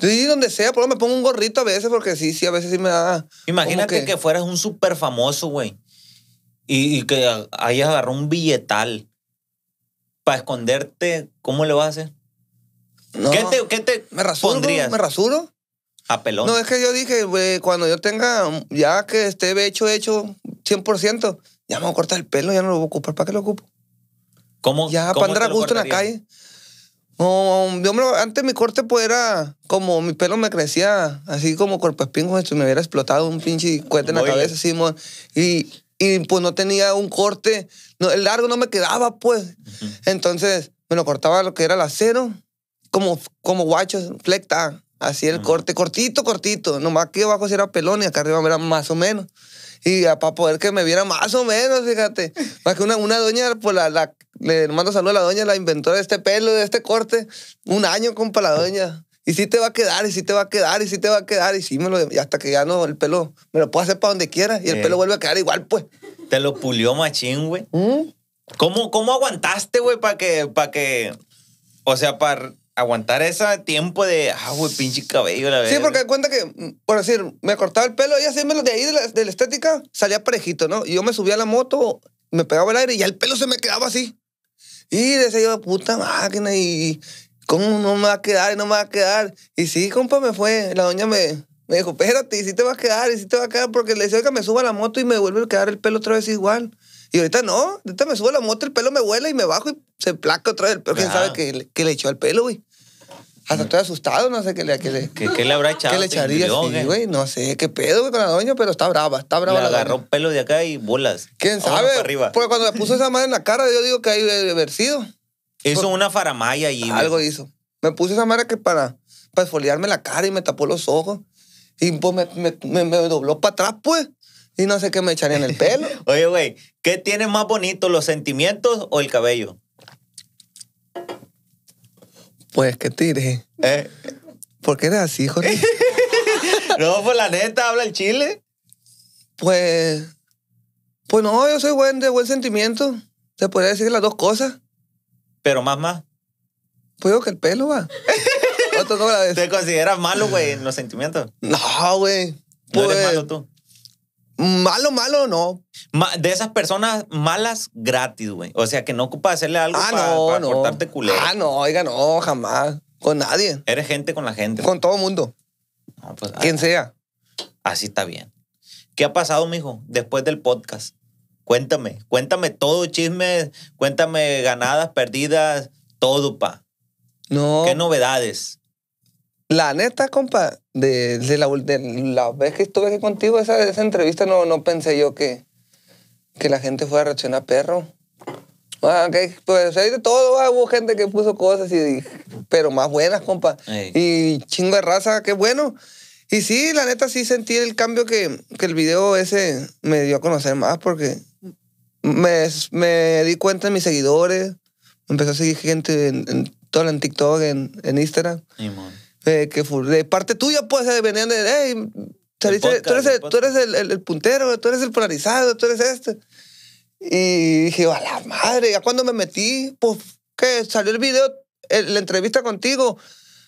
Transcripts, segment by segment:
Sí, donde sea, pero me pongo un gorrito a veces porque sí, sí, a veces sí me da. Imagínate que... fueras un súper famoso, güey. Y, que hayas agarró un billetal para esconderte. ¿Cómo le vas a hacer? ¿Qué te, qué me rasuro, ¿Me rasuro? A pelón. No, es que yo dije, güey, cuando yo tenga, ya que esté hecho, hecho 100%, ya me voy a cortar el pelo, ya no lo voy a ocupar. ¿Para qué lo ocupo? ¿Cómo? Ya, para andar a gusto en la calle. No, yo antes mi corte pues era como mi pelo me crecía así como cuerpo espingo, esto me hubiera explotado un pinche cuete en la cabeza, así, y, y pues no tenía un corte, no, el largo no me quedaba pues. Entonces me lo cortaba lo que era el acero, como, como guacho, flecta, así el corte, cortito, cortito, nomás aquí abajo si era pelón y acá arriba era más o menos. Y para poder que me viera más o menos, fíjate. Más que una, una doña, pues la, la le mando saludo a la doña, la inventora de este pelo, de este corte. Un año, compa, la doña. Y sí te va a quedar, y sí te va a quedar, y sí te va a quedar. Y sí me lo... hasta que ya no, el pelo... Me lo puedo hacer para donde quiera y el eh. pelo vuelve a quedar igual, pues. Te lo pulió machín, güey. ¿Mm? ¿Cómo, ¿Cómo aguantaste, güey, para que, para que... O sea, para aguantar ese tiempo de, ah, güey, pinche cabello, la verdad. Sí, porque cuenta que, mm, por decir, me cortaba el pelo y así me lo de ahí de la, de la estética salía parejito, ¿no? Y yo me subía a la moto, me pegaba el aire y ya el pelo se me quedaba así. Y decía puta máquina, y cómo no me va a quedar, y no me va a quedar. Y sí, compa, me fue. La doña me, me dijo, espérate, y si te va a quedar, y sí te va a quedar, porque le decía, que me suba la moto y me vuelve a quedar el pelo otra vez igual. Y ahorita no, ahorita me subo la moto, el pelo me vuela y me bajo y se placa otra vez el pelo. ¿Quién sabe qué, qué le echó al pelo, güey? Hasta estoy asustado, no sé qué le, qué le, habrá echado. ¿Qué le este echaría? güey, no sé qué pedo güey, con la doña, pero está brava, está brava. Le agarró un pelo de acá y bolas. ¿Quién sabe? Porque cuando le puso esa madre en la cara, yo digo que hay haber sido. Hizo una faramaya y Algo hizo. Me puse esa madre que para, para esfoliarme la cara y me tapó los ojos. Y pues, me, dobló para atrás, pues. Y no sé qué me echaría en el pelo. Oye, güey, ¿qué tiene más bonito, los sentimientos o el cabello? Pues que tires. ¿Eh? ¿Por qué eres así, hijo? no, pues la neta, habla el chile. Pues. Pues no, yo soy buen, de buen sentimiento. Se podría decir las dos cosas. Pero más, más. Pues yo que el pelo, va. ¿Te consideras malo, güey, en los sentimientos? No, güey. ¿No eres pues, malo tú? Malo, malo, no. de esas personas malas gratis, güey. O sea, que no ocupa hacerle algo ah, para, no, no. culero. Ah, no, oiga, no, jamás. Con nadie. Eres gente con la gente. Con todo mundo. No, ah, pues, Quien ah, sea. Así está bien. ¿Qué ha pasado, mijo, después del podcast? Cuéntame, cuéntame todo, chismes, cuéntame ganadas, perdidas, todo, pa. No. ¿Qué novedades? La neta, compa, de, la, vez que estuve contigo, esa, entrevista, no, no pensé yo que, que la gente fuera a perro. Ah, Pues hay de todo, ah, hubo gente que puso cosas, y, pero más buenas, compa. Y chingo de raza, qué bueno. Y sí, la neta sí sentí el cambio que, el video ese me dio a conocer más porque me, di cuenta de mis seguidores, empezó a seguir gente en, todo TikTok, en, Instagram eh, que de parte tuya pues eh, venían de, hey, saliste, podcast, tú eres, el, tú eres el, el, puntero, tú eres el polarizado, tú eres este. Y dije, a la madre, ya cuando me metí, pues que salió el video, la entrevista contigo,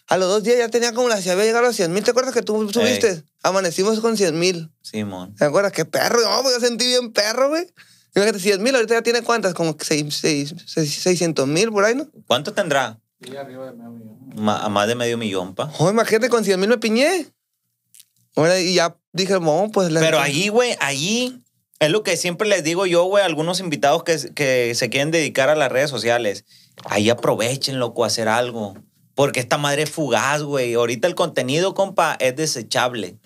a los dos días ya tenía como la había llegado a 100 mil. ¿Te acuerdas que tú subiste? Amanecimos con 100 mil. Simón. ¿Te acuerdas? ¡Qué perro! No, pues, yo sentí bien perro, güey. Imagínate, 100 mil, ahorita ya tiene cuántas, como 600 mil por ahí, ¿no? ¿Cuánto tendrá? Sí, arriba de medio millón. a más de medio millón, pa. Joder, imagínate, con 100 mil me piñé. Ahora, y ya dije, vamos, pues... La Pero ahí, güey, allí... Es lo que siempre les digo yo, güey, a algunos invitados que, se quieren dedicar a las redes sociales. Ahí aprovechen, loco, a hacer algo. Porque esta madre es fugaz, güey. Ahorita el contenido, compa, es desechable.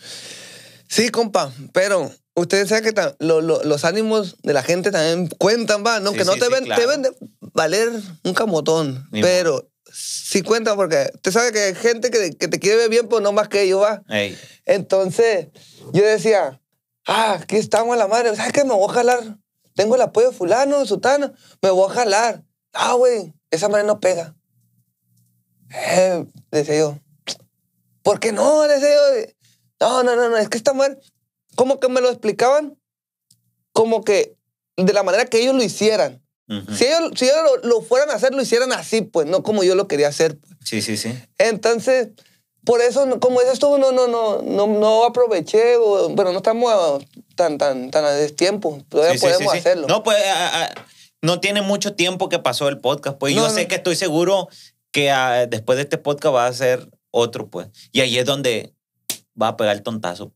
Sí, compa, pero ustedes saben que los ánimos de la gente también cuentan, va, ¿no? que no te, de valer un camotón, pero si porque te sabe que hay gente que, te quiere ver bien, pues no más que ellos, va. Entonces, yo decía, ah, aquí estamos a la madre, ¿sabes qué? Me voy a jalar. Tengo el apoyo de fulano, de me voy a jalar. Ah, güey, esa madre no pega. Eh, decía yo, ¿por qué no? Decía yo, no, no, no, es que está mal como que me lo explicaban, como que de la manera que ellos lo hicieran. Si ellos, lo, fueran a hacer, lo hicieran así, pues, no como yo lo quería hacer. Pues. Sí, sí, sí. Entonces, por eso, como es esto, no, no, no, no, no aproveché, bueno, no estamos tan, tan, tan a destiempo, todavía podemos hacerlo. No, pues, no tiene mucho tiempo que pasó el podcast, pues yo sé que estoy seguro que ah, después de este podcast va a ser otro, pues. Y ahí es donde va a pegar el tontazo,